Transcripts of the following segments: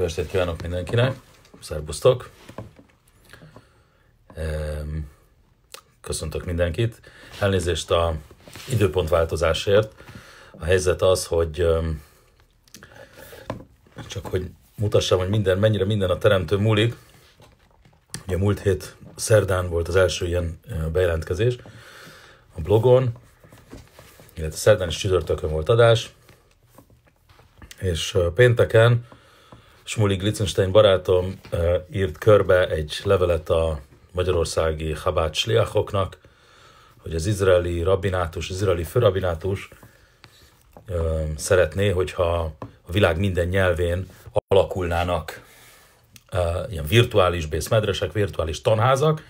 Jó estét kívánok mindenkinek, szerbusztok! Köszöntök mindenkit. Elnézést a időpontváltozásért. A helyzet az, hogy csak hogy mutassam, hogy minden, mennyire minden a teremtő múlik. Ugye múlt hét szerdán volt az első ilyen bejelentkezés a blogon, illetve szerdán is csütörtökön volt adás, és pénteken Smuli Glitzenstein barátom eh, írt körbe egy levelet a magyarországi Chabad sliachoknak, hogy az izraeli rabinátus, az izraeli főrabinátus eh, szeretné, hogyha a világ minden nyelvén alakulnának eh, ilyen virtuális bészmedresek, virtuális tanházak,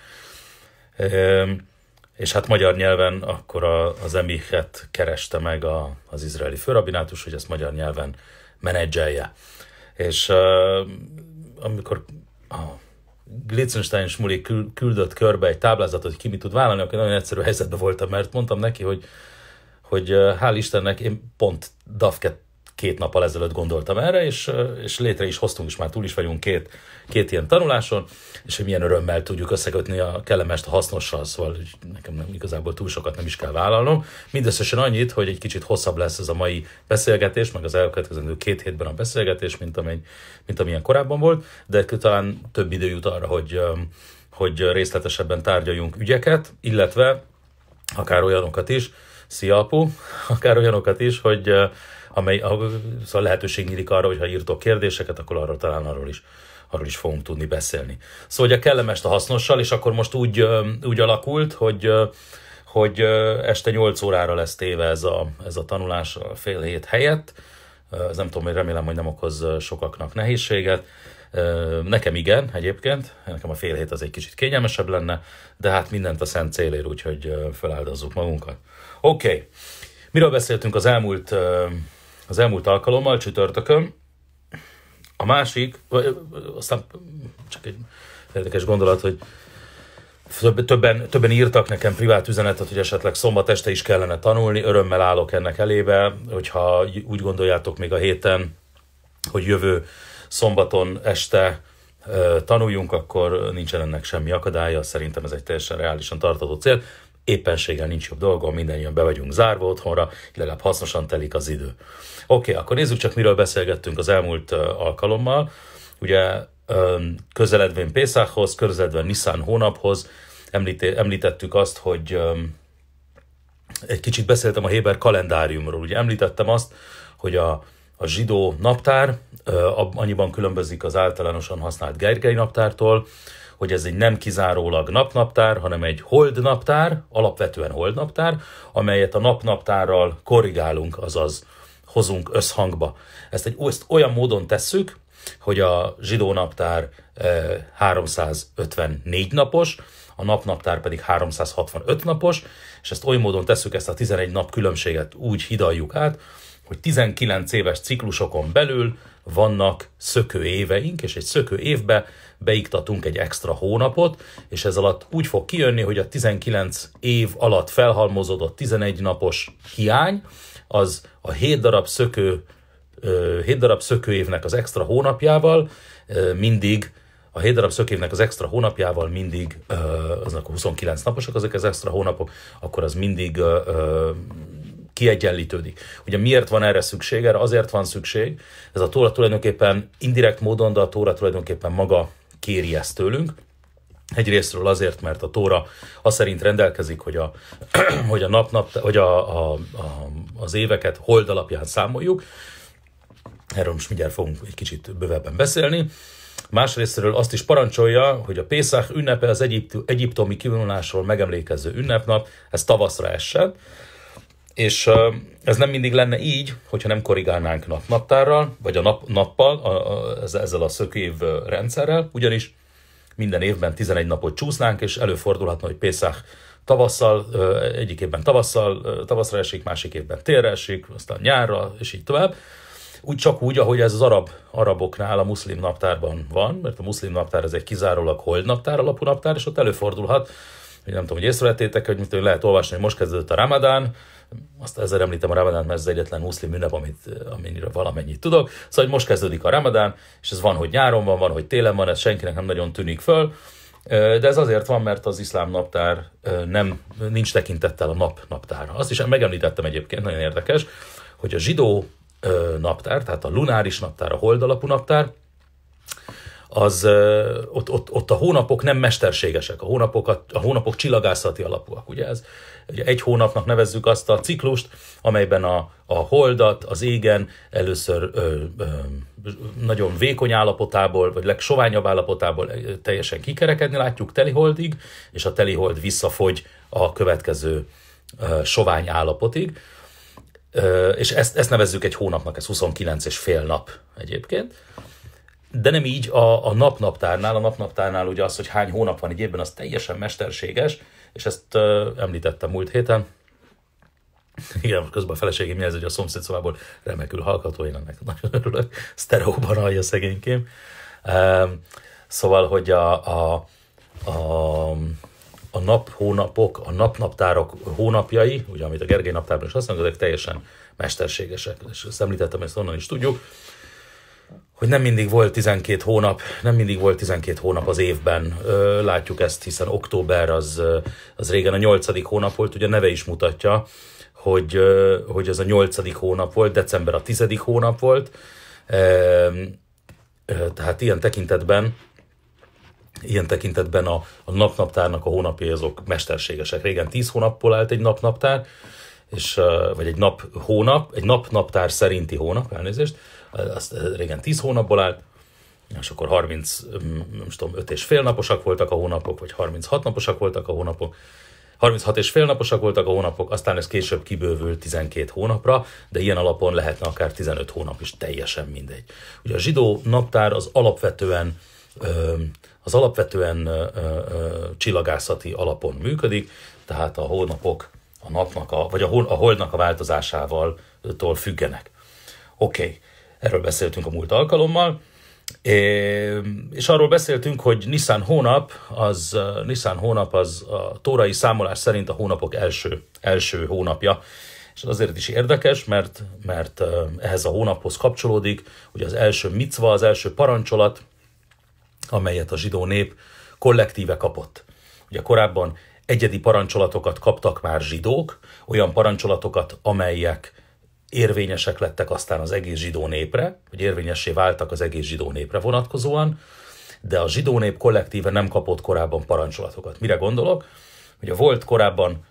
és hát magyar nyelven akkor az emihet kereste meg az izraeli főrabinátus, hogy ezt magyar nyelven menedzselje és uh, amikor a Glitzenstein Smuli küldött körbe egy táblázatot, hogy ki mit tud vállalni, akkor nagyon egyszerű helyzetben voltam, mert mondtam neki, hogy, hogy hál' Istennek én pont DAF két nappal ezelőtt gondoltam erre, és, és létre is hoztunk, és már túl is vagyunk két, két ilyen tanuláson, és hogy milyen örömmel tudjuk összekötni a kellemest a hasznossal, szóval nekem nem, igazából túl sokat nem is kell vállalnom. Mindösszesen annyit, hogy egy kicsit hosszabb lesz ez a mai beszélgetés, meg az elkövetkezendő két hétben a beszélgetés, mint, amely, mint amilyen korábban volt, de talán több idő jut arra, hogy, hogy részletesebben tárgyaljunk ügyeket, illetve akár olyanokat is, szia apu, akár olyanokat is, hogy amely a, szóval lehetőség nyílik arra, hogy ha írtok kérdéseket, akkor arra talán arról is arról is fogunk tudni beszélni. Szóval ugye a kellemest a hasznossal, és akkor most úgy, úgy alakult, hogy hogy este 8 órára lesz téve ez a, ez a tanulás a fél hét helyett. Ez nem tudom, hogy remélem, hogy nem okoz sokaknak nehézséget. Nekem igen, egyébként, nekem a fél hét az egy kicsit kényelmesebb lenne, de hát mindent a szent célért, úgyhogy feláldozzuk magunkat. Oké, okay. miről beszéltünk az elmúlt az elmúlt alkalommal, csütörtökön, a másik, vagy, aztán csak egy érdekes gondolat, hogy többen, többen írtak nekem privát üzenetet, hogy esetleg szombat este is kellene tanulni, örömmel állok ennek elébe, hogyha úgy gondoljátok még a héten, hogy jövő szombaton este tanuljunk, akkor nincsen ennek semmi akadálya, szerintem ez egy teljesen reálisan tartató cél. Éppenséggel nincs jobb dolga, minden jön be vagyunk zárva otthonra, legalább hasznosan telik az idő. Oké, okay, akkor nézzük csak, miről beszélgettünk az elmúlt alkalommal. Ugye közeledvén Pészákhoz, közeledvén Nissan hónaphoz említettük azt, hogy egy kicsit beszéltem a Héber kalendáriumról. Ugye említettem azt, hogy a, a zsidó naptár annyiban különbözik az általánosan használt Gergely naptártól, hogy ez egy nem kizárólag napnaptár, hanem egy holdnaptár, alapvetően holdnaptár, amelyet a napnaptárral korrigálunk, azaz hozunk összhangba. Ezt, egy, ezt olyan módon tesszük, hogy a zsidó naptár 354 eh, napos, a napnaptár pedig 365 napos, és ezt oly módon tesszük ezt a 11 nap különbséget, úgy hidaljuk át, hogy 19 éves ciklusokon belül vannak szökő éveink, és egy szökő évbe beiktatunk egy extra hónapot, és ez alatt úgy fog kijönni, hogy a 19 év alatt felhalmozódott 11 napos hiány, az a 7 darab szökő, 7 darab évnek az extra hónapjával mindig a 7 darab évnek az extra hónapjával mindig, aznak 29 naposak azok az extra hónapok, akkor az mindig kiegyenlítődik. Ugye miért van erre szükség? Erre azért van szükség. Ez a tóra tulajdonképpen indirekt módon, de a tóra tulajdonképpen maga kéri ezt tőlünk, Egyrésztről azért, mert a Tóra azt szerint rendelkezik, hogy a, hogy a nap, nap hogy a, a, a, az éveket hold alapján számoljuk. Erről most mindjárt fogunk egy kicsit bővebben beszélni. Másrésztről azt is parancsolja, hogy a Pészák ünnepe az egyipt, egyiptomi kivonulásról megemlékező ünnepnap, ez tavaszra esett, és ez nem mindig lenne így, hogyha nem korrigálnánk nap naptárral, vagy a nap, nappal, a, a, ezzel a szökév rendszerrel, ugyanis minden évben 11 napot csúsznánk, és előfordulhatna, hogy Pészach tavasszal, egyik évben tavasszal, tavaszra esik, másik évben télre esik, aztán nyárra, és így tovább. Úgy csak úgy, ahogy ez az arab, araboknál a muszlim naptárban van, mert a muszlim naptár ez egy kizárólag holdnaptár alapú naptár, és ott előfordulhat, hogy nem tudom, hogy észrevettétek, hogy mit lehet olvasni, hogy most kezdődött a ramadán, azt ezzel említem a Ramadán, mert ez egyetlen muszlim ünnep, amit, eh, amennyire valamennyit tudok. Szóval hogy most kezdődik a Ramadán, és ez van, hogy nyáron van, van, hogy télen van, ez senkinek nem nagyon tűnik föl. Eh, de ez azért van, mert az iszlám naptár eh, nem, nincs tekintettel a nap naptára. Azt is megemlítettem egyébként, nagyon érdekes, hogy a zsidó naptár, tehát a lunáris naptár, a holdalapú naptár, az ott, ott, ott a hónapok nem mesterségesek, a, hónapokat, a hónapok csillagászati alapúak, ugye ez? Ugye egy hónapnak nevezzük azt a ciklust, amelyben a, a holdat az égen először ö, ö, nagyon vékony állapotából, vagy legsoványabb állapotából teljesen kikerekedni látjuk teliholdig, és a telihold visszafogy a következő ö, sovány állapotig. Ö, és ezt, ezt nevezzük egy hónapnak, ez 29 és fél nap egyébként de nem így a, a napnaptárnál. A napnaptárnál ugye az, hogy hány hónap van egy évben, az teljesen mesterséges, és ezt ö, említettem múlt héten. Igen, közben a feleségem jelzi, hogy a szomszéd szobából remekül hallgató, én ennek nagyon örülök. Sztereóban hallja szegénykém. szóval, hogy a, a, a a nap hónapok, a napnaptárok hónapjai, ugye amit a Gergely naptárban is használunk, ezek teljesen mesterségesek, és ezt említettem, ezt onnan is tudjuk hogy nem mindig volt 12 hónap, nem mindig volt 12 hónap az évben. Látjuk ezt, hiszen október az, az régen a 8. hónap volt, ugye a neve is mutatja, hogy, hogy ez a 8. hónap volt, december a 10. hónap volt. Tehát ilyen tekintetben ilyen tekintetben a, a napnaptárnak a hónapjai azok mesterségesek. Régen 10 hónapból állt egy napnaptár, és, vagy egy nap hónap, egy napnaptár szerinti hónap, elnézést, azt eh, régen 10 hónapból állt, és akkor 30, mm, nem tudom, 5 és fél naposak voltak a hónapok, vagy 36 naposak voltak a hónapok, 36 és fél naposak voltak a hónapok, aztán ez később kibővül 12 hónapra, de ilyen alapon lehetne akár 15 hónap is, teljesen mindegy. Ugye a zsidó naptár az alapvetően az alapvetően csillagászati alapon működik, tehát a hónapok a napnak, a, vagy a, a holdnak a változásával függenek. Oké, okay erről beszéltünk a múlt alkalommal, és arról beszéltünk, hogy Nissan hónap, az Nissan hónap az a tórai számolás szerint a hónapok első, első hónapja. És azért is érdekes, mert, mert ehhez a hónaphoz kapcsolódik, hogy az első micva, az első parancsolat, amelyet a zsidó nép kollektíve kapott. Ugye korábban egyedi parancsolatokat kaptak már zsidók, olyan parancsolatokat, amelyek érvényesek lettek aztán az egész zsidó népre, hogy érvényessé váltak az egész zsidó népre vonatkozóan, de a zsidó nép kollektíve nem kapott korábban parancsolatokat. Mire gondolok? Ugye volt korábban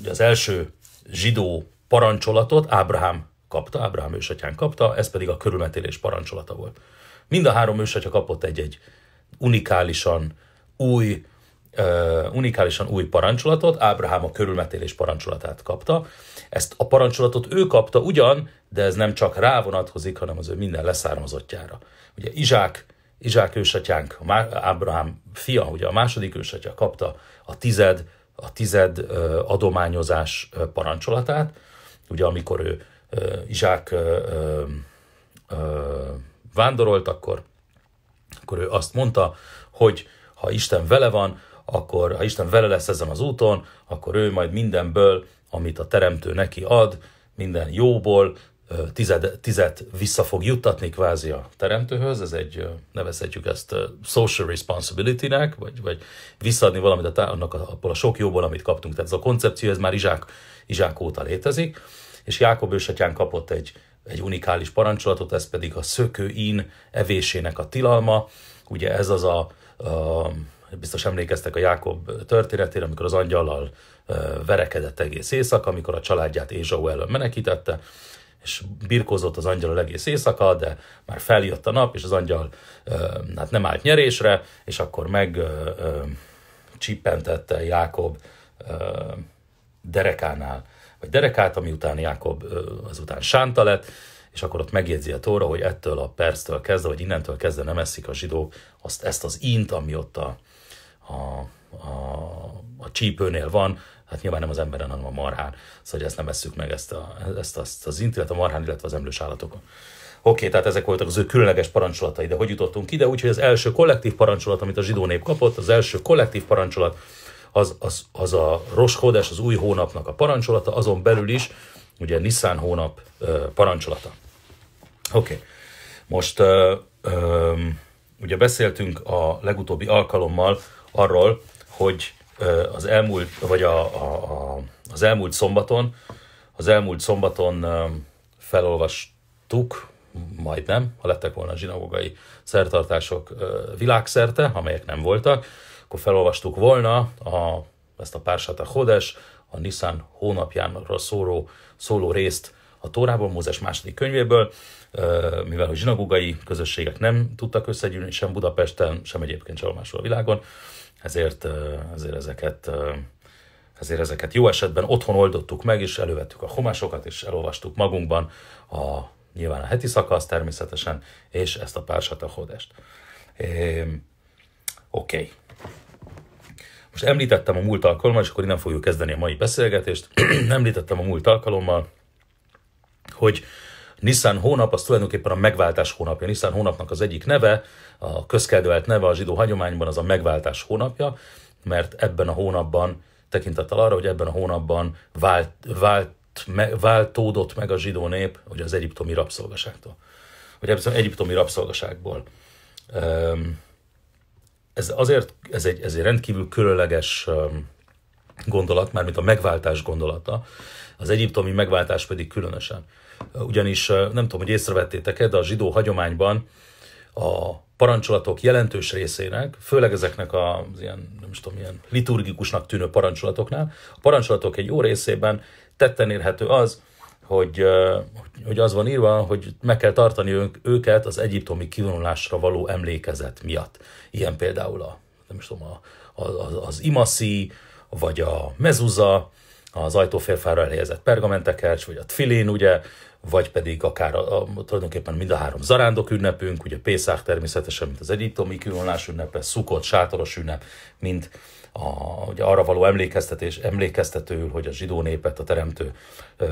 ugye az első zsidó parancsolatot Ábrahám kapta, Ábrahám ősatyán kapta, ez pedig a körülmetélés parancsolata volt. Mind a három ősatya kapott egy-egy unikálisan új, unikálisan új parancsolatot, Ábrahám a körülmetélés parancsolatát kapta. Ezt a parancsolatot ő kapta ugyan, de ez nem csak rá vonatkozik, hanem az ő minden leszármazottjára. Ugye Izsák, Izsák ősatyánk, Ábrahám fia, ugye a második ősatya kapta a tized, a tized adományozás parancsolatát, ugye amikor ő ö, Izsák vándorolt, akkor, akkor ő azt mondta, hogy ha Isten vele van, akkor ha Isten vele lesz ezen az úton, akkor ő majd mindenből, amit a Teremtő neki ad, minden jóból tized, tizet vissza fog juttatni kvázi a Teremtőhöz, ez egy, nevezhetjük ezt social responsibility-nek, vagy, vagy visszaadni valamit a, tá- annak a, abból a sok jóból, amit kaptunk. Tehát ez a koncepció, ez már Izsák, Izsák óta létezik, és Jákob ősatyán kapott egy, egy unikális parancsolatot, ez pedig a szökőin evésének a tilalma. Ugye ez az a, a biztos emlékeztek a Jákob történetére, amikor az angyallal verekedett egész éjszaka, amikor a családját Ézsau elől menekítette, és birkózott az angyal egész éjszaka, de már feljött a nap, és az angyal hát nem állt nyerésre, és akkor meg csippentette Jákob derekánál, vagy derekát, ami után Jákob azután sánta lett, és akkor ott megjegyzi a Tóra, hogy ettől a perctől kezdve, vagy innentől kezdve nem eszik a zsidók azt, ezt az int, ami ott a a, a, a csípőnél van, hát nyilván nem az emberen, hanem a marhán, szóval ezt nem vesszük meg, ezt, a, ezt azt, az intilet a marhán, illetve az emlős állatokon. Oké, okay, tehát ezek voltak az ő különleges parancsolatai, de hogy jutottunk ide? Úgyhogy az első kollektív parancsolat, amit a zsidó nép kapott, az első kollektív parancsolat, az, az, az a roskodás, az új hónapnak a parancsolata, azon belül is ugye Nissan hónap ö, parancsolata. Oké, okay. most ö, ö, ugye beszéltünk a legutóbbi alkalommal arról, hogy az elmúlt, vagy a, a, a, az elmúlt szombaton, az elmúlt szombaton felolvastuk, majdnem, ha lettek volna zsinagógai szertartások világszerte, amelyek nem voltak, akkor felolvastuk volna a, ezt a Pársát a Hodes, a Nissan hónapjáról szóló, szóló részt a Tórából, Mózes második könyvéből, mivel hogy zsinagógai közösségek nem tudtak összegyűlni sem Budapesten, sem egyébként sem máshol a világon, ezért, ezért ezeket ezért ezeket jó esetben otthon oldottuk meg, és elővettük a homásokat, és elolvastuk magunkban a, nyilván a heti szakasz természetesen, és ezt a pársatahodást. Oké. Okay. Most említettem a múlt alkalommal, és akkor innen fogjuk kezdeni a mai beszélgetést. említettem a múlt alkalommal, hogy Nissan hónap az tulajdonképpen a megváltás hónapja. Nissan hónapnak az egyik neve, a közkedvelt neve a zsidó hagyományban az a megváltás hónapja, mert ebben a hónapban, tekintettel arra, hogy ebben a hónapban vált, vált, me, váltódott meg a zsidó nép ugye az egyiptomi rabszolgaságtól. Vagy az egyiptomi rabszolgaságból. Ez azért, ez egy, ez egy rendkívül különleges gondolat, mármint a megváltás gondolata, az egyiptomi megváltás pedig különösen ugyanis nem tudom, hogy észrevettétek-e, de a zsidó hagyományban a parancsolatok jelentős részének, főleg ezeknek az ilyen, nem is tudom, ilyen liturgikusnak tűnő parancsolatoknál, a parancsolatok egy jó részében tetten érhető az, hogy, hogy az van írva, hogy meg kell tartani őket az egyiptomi kivonulásra való emlékezet miatt. Ilyen például a, nem is tudom, a, az, az imaszi, vagy a mezuza, az ajtóférfára elhelyezett pergamentekercs, vagy a tfilén, ugye, vagy pedig akár a, a, tulajdonképpen mind a három zarándok ünnepünk, ugye Pészák természetesen, mint az egyiptomi külvonulás ünnepe, szukott, sátoros ünnep, mint a, ugye arra való emlékeztetés, emlékeztetőül, hogy a zsidó népet a teremtő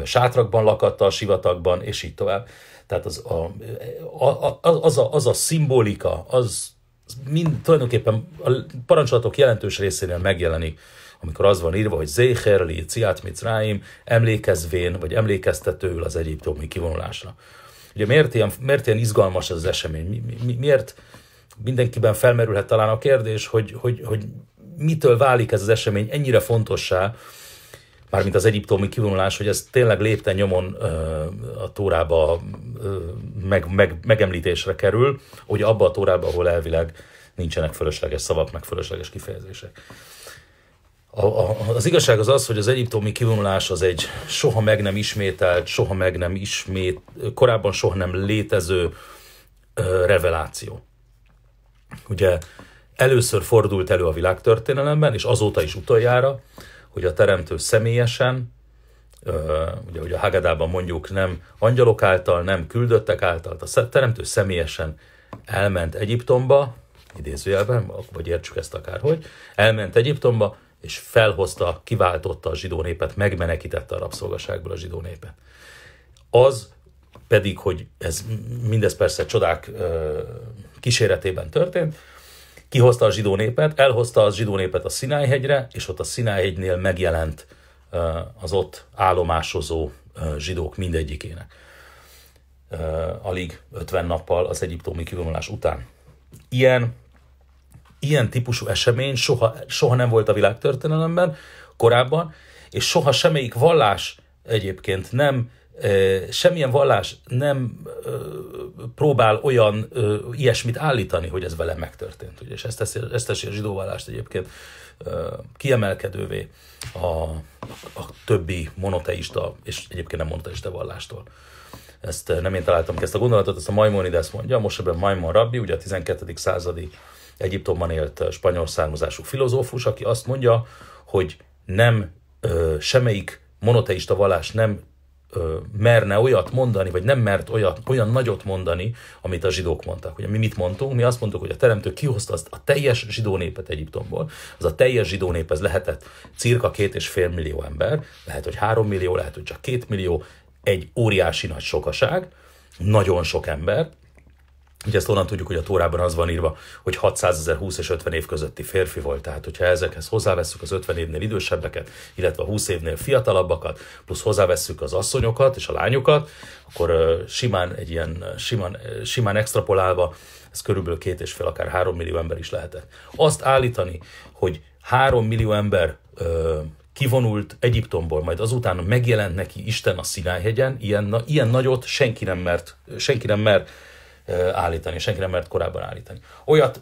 sátrakban lakatta, a sivatagban, és így tovább. Tehát az a, a, a, az, a, az a szimbolika, az mind tulajdonképpen a parancsolatok jelentős részénél megjelenik amikor az van írva, hogy Zécher li Ciat Micráim, emlékezvén, vagy emlékeztetőül az egyiptomi kivonulásra. Ugye miért ilyen, miért ilyen izgalmas ez az esemény? Mi, mi, miért mindenkiben felmerülhet talán a kérdés, hogy, hogy, hogy mitől válik ez az esemény ennyire fontossá, mármint az egyiptomi kivonulás, hogy ez tényleg lépten nyomon a tórába meg, meg, megemlítésre kerül, hogy abba a tórába, ahol elvileg nincsenek fölösleges szavak, meg fölösleges kifejezések. A, a, az igazság az az, hogy az egyiptomi kivonulás az egy soha meg nem ismételt, soha meg nem ismét, korábban soha nem létező ö, reveláció. Ugye először fordult elő a világtörténelemben, és azóta is utoljára, hogy a teremtő személyesen, ö, ugye, ugye a Hagadában mondjuk nem angyalok által, nem küldöttek által, a teremtő személyesen elment Egyiptomba, idézőjelben, vagy értsük ezt akárhogy, elment Egyiptomba, és felhozta, kiváltotta a zsidó népet, megmenekítette a rabszolgaságból a zsidó népet. Az pedig, hogy ez mindez persze csodák kíséretében történt, kihozta a zsidó népet, elhozta a zsidó népet a hegyre és ott a Sinai-hegynél megjelent az ott állomásozó zsidók mindegyikének. Alig 50 nappal az egyiptomi kivonulás után. Ilyen ilyen típusú esemény soha, soha nem volt a világtörténelemben korábban, és soha semmelyik vallás egyébként nem, semmilyen vallás nem próbál olyan ilyesmit állítani, hogy ez vele megtörtént. Ugye? És ezt teszi, ezt teszi a vallást egyébként kiemelkedővé a, a többi monoteista, és egyébként nem monoteista vallástól. Ezt nem én találtam ki ezt a gondolatot, ezt a Maimonides mondja, most ebben Maimon rabbi, ugye a 12. századi Egyiptomban élt spanyol származású filozófus, aki azt mondja, hogy nem ö, semmelyik monoteista vallás nem ö, merne olyat mondani, vagy nem mert olyat, olyan nagyot mondani, amit a zsidók mondtak. Ugye mi mit mondtunk? Mi azt mondtuk, hogy a teremtő kihozta azt a teljes zsidó népet Egyiptomból. Az a teljes zsidó nép, ez lehetett cirka két és fél millió ember, lehet, hogy három millió, lehet, hogy csak két millió, egy óriási nagy sokaság, nagyon sok ember, Ugye ezt onnan tudjuk, hogy a Tórában az van írva, hogy 600 ezer 20 és 50 év közötti férfi volt. Tehát, hogyha ezekhez hozzávesszük az 50 évnél idősebbeket, illetve a 20 évnél fiatalabbakat, plusz hozzávesszük az asszonyokat és a lányokat, akkor simán egy ilyen, simán, simán extrapolálva, ez körülbelül két és fél, akár három millió ember is lehetett. Azt állítani, hogy három millió ember ö, kivonult Egyiptomból, majd azután megjelent neki Isten a Sinai-hegyen, ilyen, ilyen nagyot senki nem mert, senki nem mert állítani, senki nem mert korábban állítani. Olyat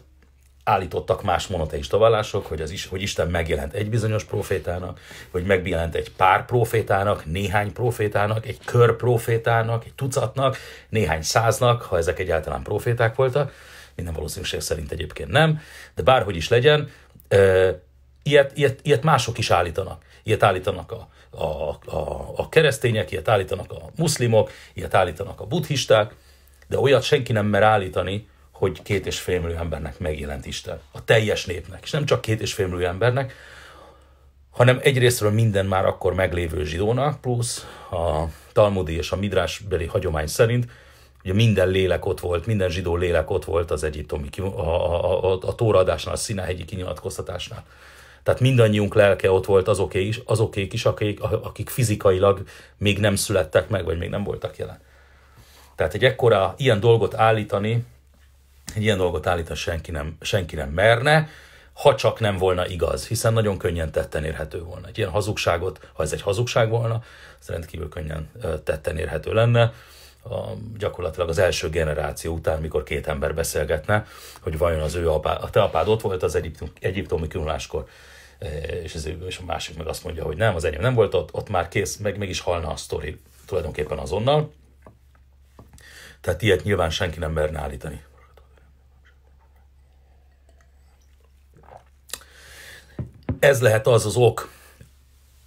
állítottak más monoteista vallások, hogy, az is, hogy Isten megjelent egy bizonyos profétának, hogy megjelent egy pár profétának, néhány profétának, egy kör profétának, egy tucatnak, néhány száznak, ha ezek egyáltalán proféták voltak, minden valószínűség szerint egyébként nem, de bárhogy is legyen, ilyet, ilyet, ilyet mások is állítanak. Ilyet állítanak a, a, a, a keresztények, ilyet állítanak a muszlimok, ilyet állítanak a buddhisták, de olyat senki nem mer állítani, hogy két és fél millió embernek megjelent Isten. A teljes népnek. És nem csak két és fél millió embernek, hanem egyrésztről minden már akkor meglévő zsidónak, plusz a talmudi és a midrásbeli hagyomány szerint, ugye minden lélek ott volt, minden zsidó lélek ott volt az egyiptomi, a, a, a, a tóradásnál, a színehegyi kinyilatkoztatásnál. Tehát mindannyiunk lelke ott volt azoké is, azokék is, akik, akik fizikailag még nem születtek meg, vagy még nem voltak jelen. Tehát egy ekkora ilyen dolgot állítani, egy ilyen dolgot állítani senki nem, senki nem merne, ha csak nem volna igaz, hiszen nagyon könnyen tetten érhető volna. Egy ilyen hazugságot, ha ez egy hazugság volna, az rendkívül könnyen tetten érhető lenne. A, gyakorlatilag az első generáció után, mikor két ember beszélgetne, hogy vajon az ő apá, a te apád ott volt az egyiptom, egyiptomi különáskor, és, az, és a másik meg azt mondja, hogy nem, az enyém nem volt ott, ott már kész, meg, meg is halna a sztori tulajdonképpen azonnal. Tehát ilyet nyilván senki nem merne állítani. Ez lehet az az ok,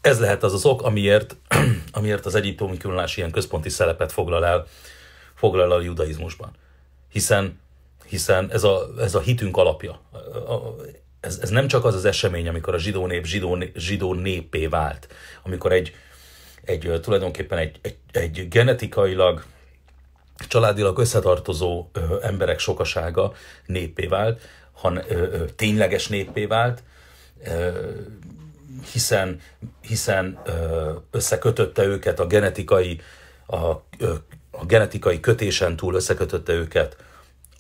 ez lehet az az ok, amiért, amiért az egyiptomi különlás ilyen központi szerepet foglal el, foglal el a judaizmusban. Hiszen, hiszen ez, a, ez a hitünk alapja. Ez, ez nem csak az az esemény, amikor a zsidó nép zsidó, zsidó népé vált, amikor egy, egy tulajdonképpen egy, egy, egy genetikailag családilag összetartozó ö, emberek sokasága népé vált, han, ö, ö, tényleges népé vált, ö, hiszen, hiszen ö, összekötötte őket a genetikai, a, ö, a genetikai kötésen túl összekötötte őket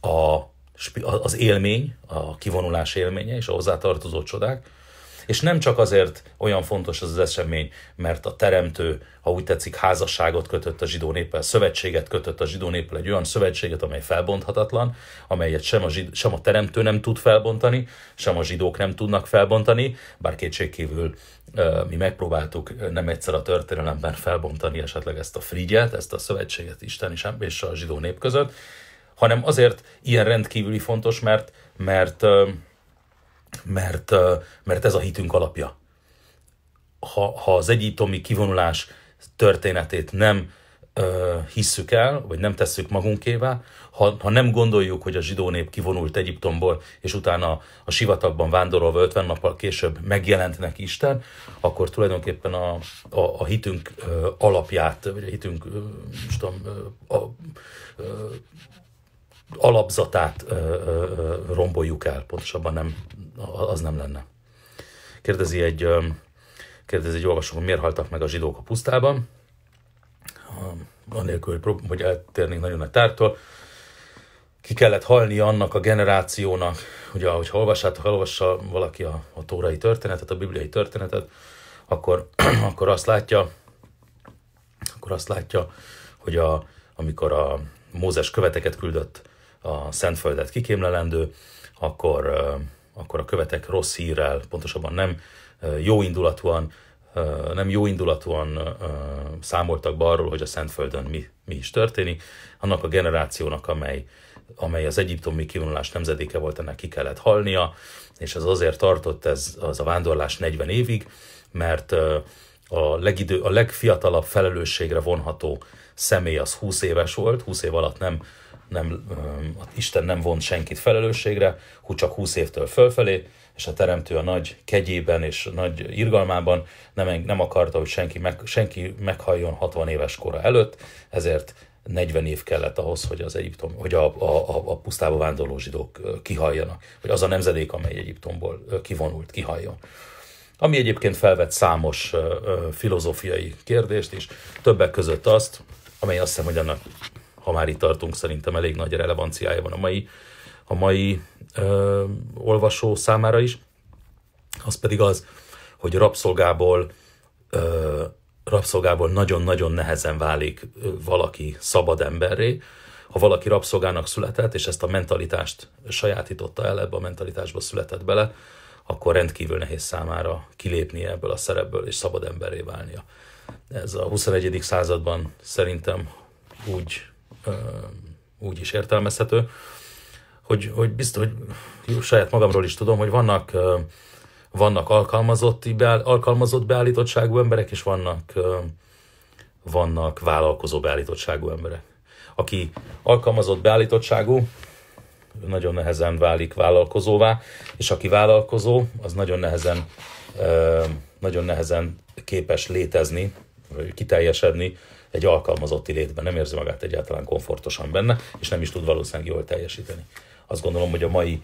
a, az élmény, a kivonulás élménye és a hozzátartozó csodák, és nem csak azért olyan fontos ez az esemény, mert a teremtő, ha úgy tetszik, házasságot kötött a zsidó néppel, szövetséget kötött a zsidó néppel, egy olyan szövetséget, amely felbonthatatlan, amelyet sem a, zsid, sem a teremtő nem tud felbontani, sem a zsidók nem tudnak felbontani, bár kétségkívül mi megpróbáltuk nem egyszer a történelemben felbontani esetleg ezt a frigyet, ezt a szövetséget Isten is és a zsidó nép között, hanem azért ilyen rendkívüli fontos, mert, mert mert, mert ez a hitünk alapja. Ha, ha az egyiptomi kivonulás történetét nem ö, hisszük el, vagy nem tesszük magunkével, ha, ha nem gondoljuk, hogy a zsidó nép kivonult Egyiptomból, és utána a sivatagban vándorolva 50 nappal később megjelent neki Isten, akkor tulajdonképpen a, a, a hitünk ö, alapját, vagy a hitünk ö, most tudom, ö, a, ö, alapzatát ö, ö, romboljuk el, pontosabban nem, az nem lenne. Kérdezi egy, kérdezi egy olvasó, hogy miért haltak meg a zsidók a pusztában, anélkül, hogy, hogy eltérnénk nagyon nagy tártól, ki kellett halni annak a generációnak, ugye ahogy olvassátok, elolvassa valaki a, a tórai történetet, a bibliai történetet, akkor, akkor azt látja, akkor azt látja, hogy a, amikor a Mózes követeket küldött a Szentföldet kikémlelendő, akkor, akkor a követek rossz hírrel, pontosabban nem jó indulatúan, nem jó indulatúan számoltak be arról, hogy a Szentföldön mi, mi is történik. Annak a generációnak, amely, amely az egyiptomi kivonulás nemzedéke volt, ennek ki kellett halnia, és ez azért tartott ez az a vándorlás 40 évig, mert a, legidő, a legfiatalabb felelősségre vonható személy az 20 éves volt, 20 év alatt nem nem, Isten nem vont senkit felelősségre, hogy csak 20 évtől fölfelé, és a teremtő a nagy kegyében és nagy irgalmában nem, nem akarta, hogy senki, meg, senki meghalljon 60 éves kora előtt, ezért 40 év kellett ahhoz, hogy az Egyiptom, hogy a, a, a pusztába vándorló zsidók kihaljanak, vagy az a nemzedék, amely Egyiptomból kivonult, kihaljon. Ami egyébként felvet számos filozófiai kérdést is, többek között azt, amely azt hiszem, hogy annak ha már itt tartunk, szerintem elég nagy relevanciája van a mai, a mai ö, olvasó számára is. Az pedig az, hogy rabszolgából ö, rabszolgából nagyon-nagyon nehezen válik valaki szabad emberré. Ha valaki rabszolgának született, és ezt a mentalitást sajátította el, ebbe a mentalitásba született bele, akkor rendkívül nehéz számára kilépni ebből a szerepből és szabad emberré válnia. Ez a 21. században szerintem úgy úgy is értelmezhető, hogy, hogy biztos, hogy saját magamról is tudom, hogy vannak, vannak alkalmazotti, alkalmazott beállítottságú emberek, és vannak, vannak vállalkozó beállítottságú emberek. Aki alkalmazott beállítottságú, nagyon nehezen válik vállalkozóvá, és aki vállalkozó, az nagyon nehezen, nagyon nehezen képes létezni, kiteljesedni egy alkalmazotti létben, nem érzi magát egyáltalán komfortosan benne, és nem is tud valószínűleg jól teljesíteni. Azt gondolom, hogy a mai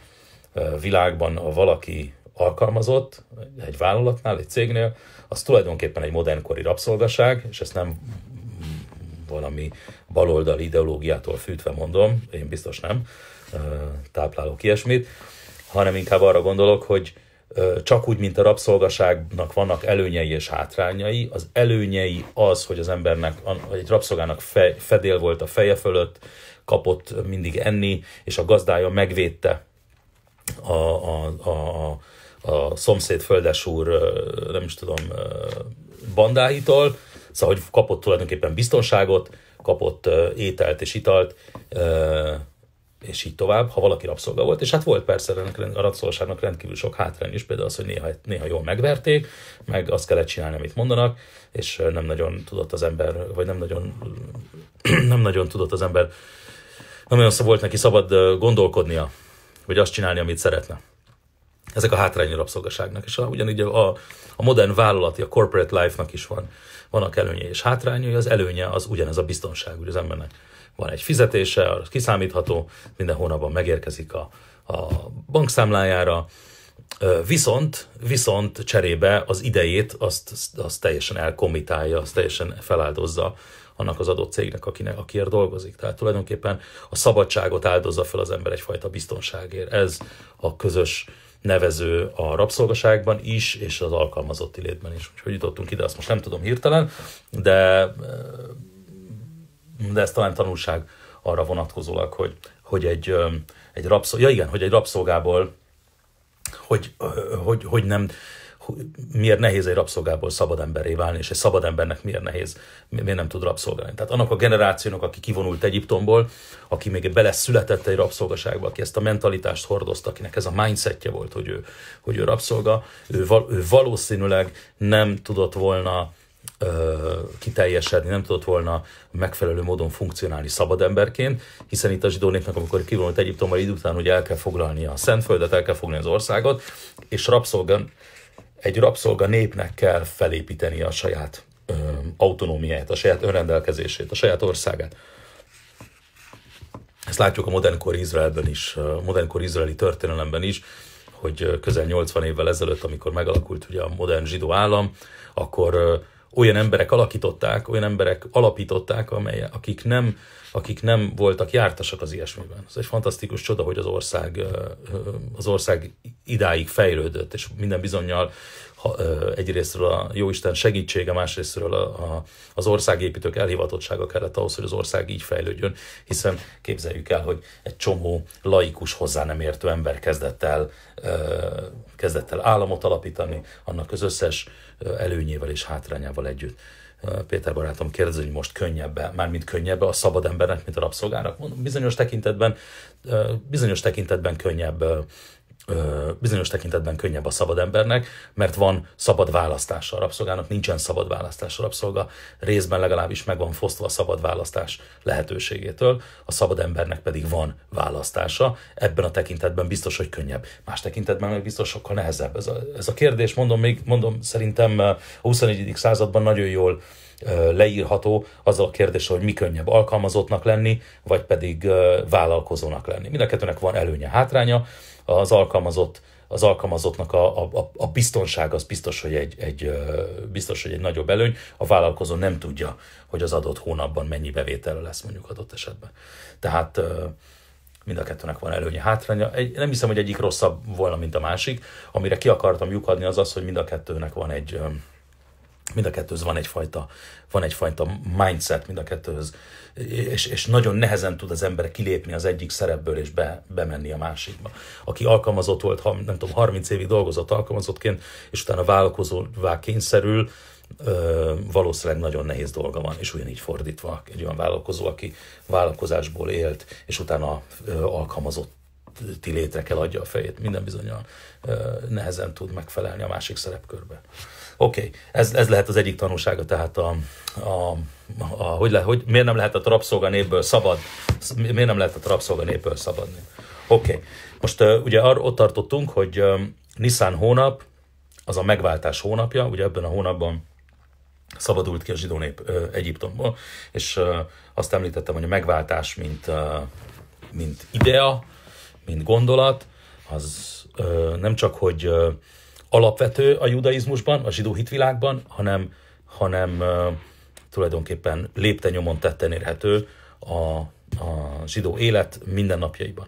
világban, a valaki alkalmazott egy vállalatnál, egy cégnél, az tulajdonképpen egy modernkori rabszolgaság, és ezt nem valami baloldali ideológiától fűtve mondom, én biztos nem táplálok ilyesmit, hanem inkább arra gondolok, hogy, csak úgy, mint a rabszolgaságnak vannak előnyei és hátrányai. Az előnyei az, hogy az embernek, egy rabszolgának fe, fedél volt a feje fölött, kapott mindig enni, és a gazdája megvédte a, a, a, a szomszéd földesúr, nem is tudom, bandáitól, szóval hogy kapott tulajdonképpen biztonságot, kapott ételt és italt, és így tovább, ha valaki rabszolga volt. És hát volt persze a rabszolgaságnak rendkívül sok hátrány is, például az, hogy néha, néha jól megverték, meg azt kellett csinálni, amit mondanak, és nem nagyon tudott az ember, vagy nem nagyon, nem nagyon tudott az ember, nem nagyon volt neki szabad gondolkodnia, vagy azt csinálni, amit szeretne. Ezek a hátrányi rabszolgaságnak. És a, ugyanígy a, a modern vállalati, a corporate life-nak is van, vannak előnyei és hátrányai, az előnye az ugyanez a biztonság, ugye az embernek van egy fizetése, az kiszámítható, minden hónapban megérkezik a, a bankszámlájára, Viszont, viszont cserébe az idejét azt, azt teljesen elkomitálja, azt teljesen feláldozza annak az adott cégnek, akinek, akiért dolgozik. Tehát tulajdonképpen a szabadságot áldozza fel az ember egyfajta biztonságért. Ez a közös nevező a rabszolgaságban is, és az alkalmazotti létben is. Úgyhogy jutottunk ide, azt most nem tudom hirtelen, de de ez talán tanulság arra vonatkozólag, hogy, hogy egy, egy rabszol ja igen, hogy egy rabszolgából, hogy, hogy, hogy nem, miért nehéz egy rabszolgából szabad emberré válni, és egy szabad embernek miért nehéz, miért nem tud rabszolgálni. Tehát annak a generációnak, aki kivonult Egyiptomból, aki még beleszületett egy rabszolgaságba, aki ezt a mentalitást hordozta, akinek ez a mindsetje volt, hogy ő, hogy ő rabszolga, ő, val, ő valószínűleg nem tudott volna kiteljesedni, nem tudott volna megfelelő módon funkcionálni szabad emberként, hiszen itt a zsidó népnek, amikor kivonult Egyiptomban idő után, hogy el kell foglalni a Szentföldet, el kell foglalni az országot, és rabszolgan, egy rabszolga népnek kell felépíteni a saját ö, autonómiáját, a saját önrendelkezését, a saját országát. Ezt látjuk a modernkor Izraelben is, a modernkor izraeli történelemben is, hogy közel 80 évvel ezelőtt, amikor megalakult ugye a modern zsidó állam, akkor olyan emberek alakították, olyan emberek alapították, amely, akik, nem, akik nem voltak jártasak az ilyesmiben. Ez egy fantasztikus csoda, hogy az ország, az ország idáig fejlődött, és minden bizonyal ha, egyrésztről a jóisten segítsége, másrésztről a, a, az országépítők elhivatottsága kellett ahhoz, hogy az ország így fejlődjön, hiszen képzeljük el, hogy egy csomó laikus hozzá nem értő ember kezdett el, kezdett el államot alapítani, annak az összes előnyével és hátrányával együtt. Péter barátom kérdezi, hogy most könnyebbe, mármint könnyebb a szabad embernek, mint a rabszolgának. Mondom, bizonyos tekintetben, bizonyos tekintetben könnyebb ö, bizonyos tekintetben könnyebb a szabad embernek, mert van szabad választása a rabszolgának, nincsen szabad választás a rabszolga, részben legalábbis meg van fosztva a szabad választás lehetőségétől, a szabad embernek pedig van választása, ebben a tekintetben biztos, hogy könnyebb. Más tekintetben meg biztos sokkal nehezebb. Ez a, ez a kérdés, mondom, még, mondom, szerintem a XXI. században nagyon jól leírható azzal a kérdéssel, hogy mi könnyebb alkalmazottnak lenni, vagy pedig vállalkozónak lenni. Mind a kettőnek van előnye, hátránya az alkalmazott az alkalmazottnak a, a, a biztonság az biztos hogy egy, egy, biztos, hogy egy nagyobb előny. A vállalkozó nem tudja, hogy az adott hónapban mennyi bevétel lesz mondjuk adott esetben. Tehát mind a kettőnek van előnye, hátránya. Egy, nem hiszem, hogy egyik rosszabb volna, mint a másik. Amire ki akartam lyukadni az az, hogy mind a kettőnek van egy mind a kettőz van egyfajta, van egyfajta mindset, mind a kettőhöz és, és nagyon nehezen tud az ember kilépni az egyik szerepből és be, bemenni a másikba. Aki alkalmazott volt, ha, nem tudom, 30 évig dolgozott alkalmazottként, és utána vállalkozóvá kényszerül, ö, valószínűleg nagyon nehéz dolga van, és ugyanígy fordítva egy olyan vállalkozó, aki vállalkozásból élt, és utána ö, alkalmazott ti létre kell adja a fejét, minden bizonyal nehezen tud megfelelni a másik szerepkörbe. Oké, okay. ez, ez lehet az egyik tanulsága tehát a, a a, hogy, le, hogy miért nem lehetett népből szabad, miért nem lehetett népből szabadni. Oké, okay. most uh, ugye ar- ott tartottunk, hogy uh, Nissan hónap, az a megváltás hónapja, ugye ebben a hónapban szabadult ki a zsidó nép uh, Egyiptomból, és uh, azt említettem, hogy a megváltás, mint, uh, mint idea, mint gondolat, az uh, nem csak, hogy uh, alapvető a judaizmusban, a zsidó hitvilágban, hanem, hanem uh, tulajdonképpen nyomon tetten érhető a, a zsidó élet mindennapjaiban.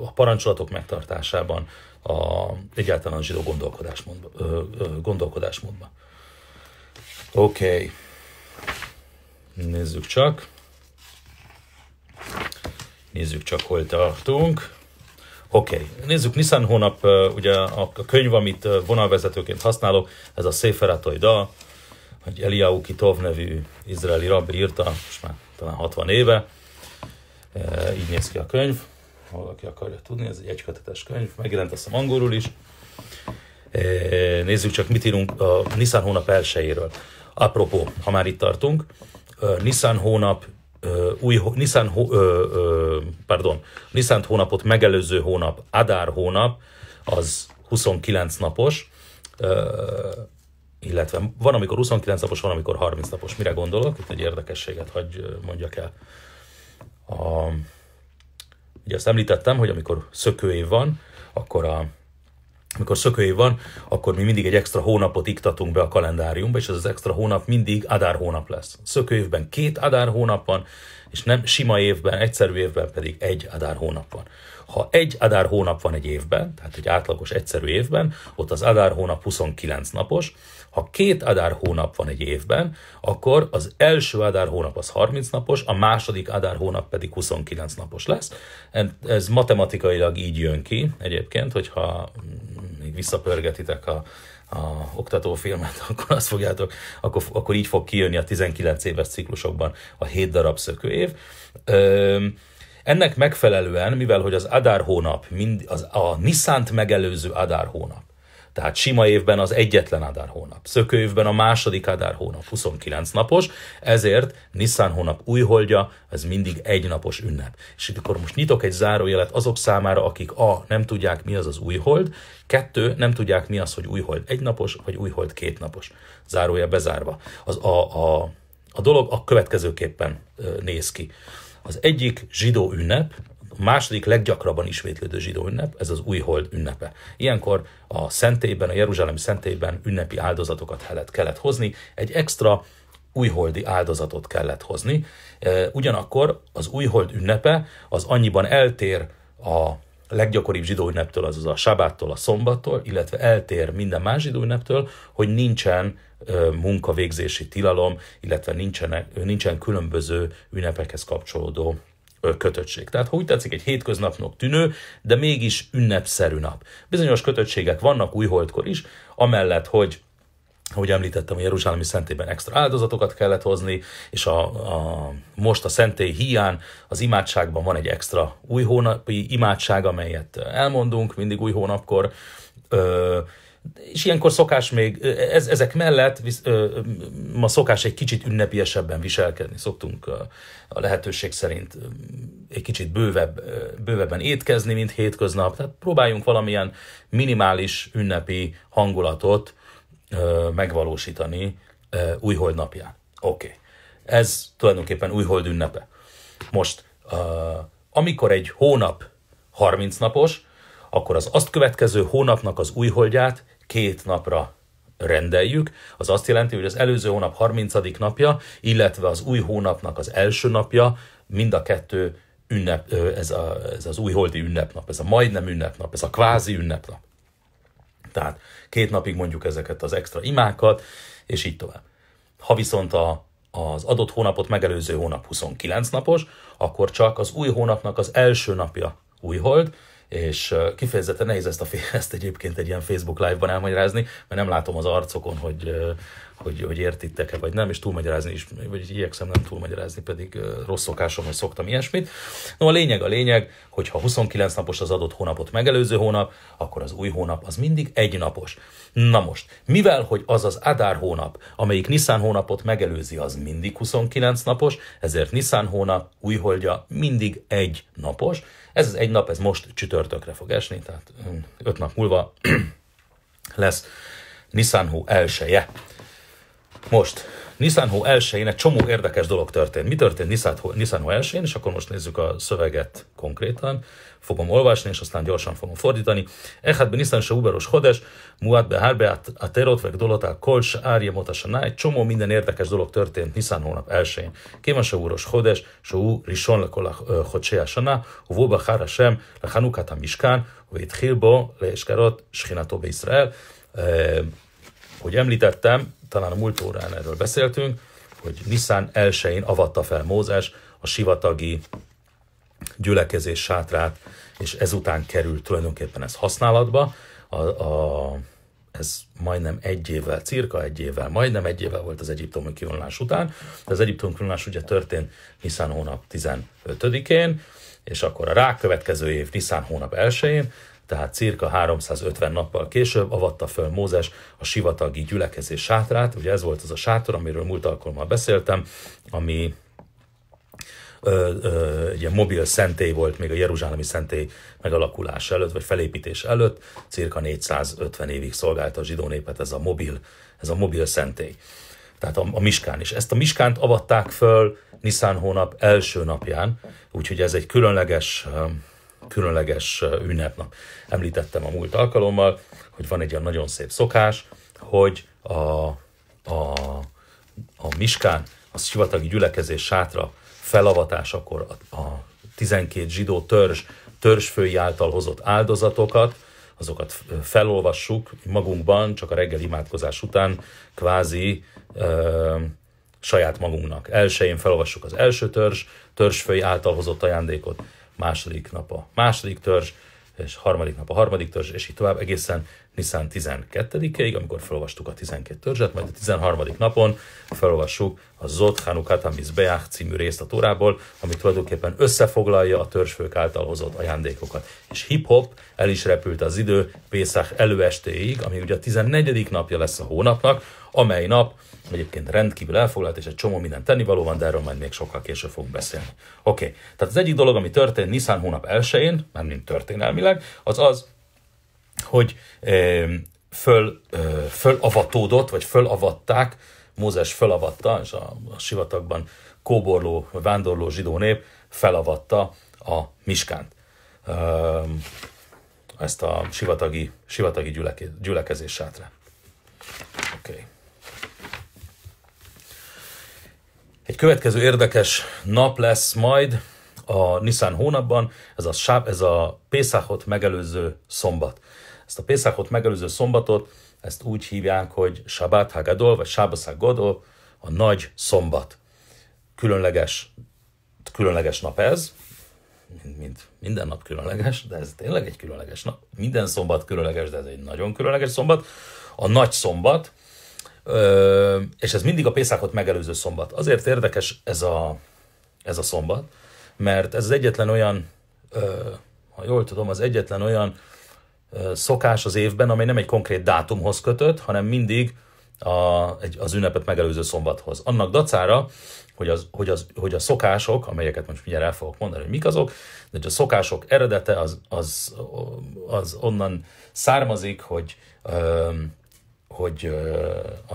A parancsolatok megtartásában, a, egyáltalán a zsidó gondolkodásmódban. gondolkodásmódban. Oké. Okay. Nézzük csak. Nézzük csak, hol tartunk. Oké, okay. nézzük, Nissan hónap, ugye a könyv, amit vonalvezetőként használok, ez a Széferátai dal, hogy Eliau Kitov nevű izraeli rabbi írta, most már talán 60 éve, e, így néz ki a könyv, ha valaki akarja tudni, ez egy egykötetes könyv, megjelent azt a angolul is. E, nézzük csak, mit írunk a Nissan hónap elsőjéről. Apropó, ha már itt tartunk, e, Nissan hónap e, új, Nissan, hó, ö, e, ö, pardon, Nissan hónapot megelőző hónap, Adár hónap, az 29 napos, illetve van, amikor 29 napos, van, amikor 30 napos. Mire gondolok? Itt egy érdekességet hagy mondjak el. A, ugye azt említettem, hogy amikor szökőév van, akkor a, amikor szökőév van, akkor mi mindig egy extra hónapot iktatunk be a kalendáriumba, és ez az extra hónap mindig adár hónap lesz. Szökőévben két adár hónap van, és nem sima évben, egyszerű évben pedig egy adár hónap van. Ha egy adár hónap van egy évben, tehát egy átlagos egyszerű évben, ott az adár hónap 29 napos, ha két adár hónap van egy évben, akkor az első adár hónap az 30 napos, a második adár hónap pedig 29 napos lesz. Ez matematikailag így jön ki egyébként, hogyha mm, még visszapörgetitek a a oktatófilmet, akkor azt fogjátok, akkor, akkor így fog kijönni a 19 éves ciklusokban a 7 darab szökőév. Öm, ennek megfelelően, mivel hogy az Adár hónap, mind, az, a Niszant megelőző Adár hónap, tehát sima évben az egyetlen Adár hónap, szökő évben a második Adár hónap, 29 napos, ezért Nissan hónap újholdja, ez mindig egy napos ünnep. És itt akkor most nyitok egy zárójelet azok számára, akik A. nem tudják, mi az az újhold, kettő, nem tudják, mi az, hogy újhold egynapos, vagy újhold kétnapos. Zárója bezárva. Az a, a, a dolog a következőképpen néz ki. Az egyik zsidó ünnep, második leggyakrabban ismétlődő zsidó ünnep, ez az újhold ünnepe. Ilyenkor a szentélyben, a Jeruzsálemi szentélyben ünnepi áldozatokat kellett, kellett hozni, egy extra újholdi áldozatot kellett hozni. E, ugyanakkor az újhold ünnepe az annyiban eltér a leggyakoribb zsidó ünneptől, azaz a sabáttól, a szombattól, illetve eltér minden más zsidó ünneptől, hogy nincsen e, munkavégzési tilalom, illetve nincsen, nincsen különböző ünnepekhez kapcsolódó kötöttség. Tehát, ha úgy tetszik, egy hétköznapnak tűnő, de mégis ünnepszerű nap. Bizonyos kötöttségek vannak újholdkor is, amellett, hogy ahogy említettem, a Jeruzsálemi szentében extra áldozatokat kellett hozni, és a, a, most a szentély hián az imádságban van egy extra új hónapi imádság, amelyet elmondunk mindig új hónapkor. Ö, és ilyenkor szokás még, ez, ezek mellett visz, ö, ma szokás egy kicsit ünnepiesebben viselkedni, szoktunk a, a lehetőség szerint egy kicsit bővebb, bővebben étkezni, mint hétköznap, tehát próbáljunk valamilyen minimális ünnepi hangulatot ö, megvalósítani ö, újhold napján. Oké, okay. ez tulajdonképpen újhold ünnepe. Most, ö, amikor egy hónap 30 napos, akkor az azt következő hónapnak az új holdját két napra rendeljük, az azt jelenti, hogy az előző hónap 30. napja, illetve az új hónapnak az első napja, mind a kettő ünnep, ez, a, ez az újholdi ünnepnap, ez a majdnem ünnepnap, ez a kvázi ünnepnap. Tehát két napig mondjuk ezeket az extra imákat, és így tovább. Ha viszont a, az adott hónapot megelőző hónap 29 napos, akkor csak az új hónapnak az első napja újhold, és kifejezetten nehéz ezt, a, ezt egyébként egy ilyen Facebook live-ban elmagyarázni, mert nem látom az arcokon, hogy, hogy, hogy értitek-e vagy nem, és túlmagyarázni is, vagy igyekszem nem túlmagyarázni, pedig rossz szokásom, hogy szoktam ilyesmit. No, a lényeg a lényeg, hogy ha 29 napos az adott hónapot megelőző hónap, akkor az új hónap az mindig egy napos. Na most, mivel, hogy az az Adár hónap, amelyik Nissan hónapot megelőzi, az mindig 29 napos, ezért Nissan hónap újholdja mindig egy napos, ez az egy nap, ez most csütörtökre fog esni, tehát hm, öt nap múlva lesz Nissan Hó elsője. Most Nissan Ho elsőjén egy csomó érdekes dolog történt. Mi történt Nissan Ho, elsőjén, és akkor most nézzük a szöveget konkrétan. Fogom olvasni, és aztán gyorsan fogom fordítani. Echad ben Nissan Uberos Hodes, Muad be Harbe a Terot, Vek Dolotá, Kolcs, Árje Motasaná, egy csomó minden érdekes dolog történt Nissan hónap 1-én. Kéma se úros Hodes, se ú Rishon Lekola Hocsea Saná, Uvóba Hára Sem, Lehanukát a Miskán, Vét Hilbo, Leeskarot, Schinató Israel. Eh, hogy említettem, talán a múlt órán erről beszéltünk, hogy Nissan elsőjén avatta fel Mózes a sivatagi gyülekezés sátrát, és ezután került tulajdonképpen ez használatba. A, a, ez majdnem egy évvel, cirka egy évvel, majdnem egy évvel volt az egyiptomi kivonulás után. De az egyiptomi kivonulás ugye történt Nisztán hónap 15-én, és akkor a rákövetkező év Nisztán hónap 1 tehát cirka 350 nappal később avatta föl Mózes a sivatagi gyülekezés sátrát, ugye ez volt az a sátor, amiről múlt alkalommal beszéltem, ami ö, ö, egy ilyen mobil szentély volt még a Jeruzsálemi szentély megalakulás előtt, vagy felépítés előtt, cirka 450 évig szolgálta a zsidó népet ez a mobil, ez a mobil szentély. Tehát a, a Miskán is. Ezt a Miskánt avatták föl Nisztán hónap első napján, úgyhogy ez egy különleges különleges ünnepnap. Említettem a múlt alkalommal, hogy van egy ilyen nagyon szép szokás, hogy a, a, a Miskán, a sivatagi gyülekezés sátra felavatásakor a, a 12 zsidó törzs, törzsfői által hozott áldozatokat, azokat felolvassuk magunkban, csak a reggel imádkozás után kvázi ö, saját magunknak. Elsőjén felolvassuk az első törzs, törzsfői által hozott ajándékot második nap a második törzs, és harmadik nap a harmadik törzs, és így tovább egészen Nissan 12-ig, amikor felolvastuk a 12 törzset, majd a 13. napon felolvassuk a Zot Hanukata Beach című részt a Tórából, ami tulajdonképpen összefoglalja a törzsfők által hozott ajándékokat. És hip-hop el is repült az idő Pészák előestéig, ami ugye a 14. napja lesz a hónapnak, amely nap egyébként rendkívül elfoglalt, és egy csomó minden tennivaló van, de erről majd még sokkal később fog beszélni. Oké, okay. tehát az egyik dolog, ami történt Nissan hónap elsőjén, nem már mint történelmileg, az az, hogy e, föl, e, fölavatódott, vagy fölavatták, Mózes fölavatta, és a, a sivatagban kóborló, vándorló zsidó nép felavatta a miskánt. Ezt a sivatagi, sivatagi gyüleke, gyülekezés sátra. Oké. Okay. következő érdekes nap lesz majd a Nissan hónapban, ez a, sáb, ez a Pészáhot megelőző szombat. Ezt a Pészáhot megelőző szombatot, ezt úgy hívják, hogy Shabbat Hagadol, vagy Shabbat Hagadol, a nagy szombat. Különleges, különleges nap ez, mint minden nap különleges, de ez tényleg egy különleges nap. Minden szombat különleges, de ez egy nagyon különleges szombat. A nagy szombat, és ez mindig a Pészákot megelőző szombat. Azért érdekes ez a, ez a szombat, mert ez az egyetlen olyan, ha jól tudom, az egyetlen olyan szokás az évben, amely nem egy konkrét dátumhoz kötött, hanem mindig a, egy, az ünnepet megelőző szombathoz. Annak dacára, hogy, az, hogy, az, hogy a szokások, amelyeket most mindjárt el fogok mondani, hogy mik azok, de hogy a szokások eredete az, az, az onnan származik, hogy hogy a,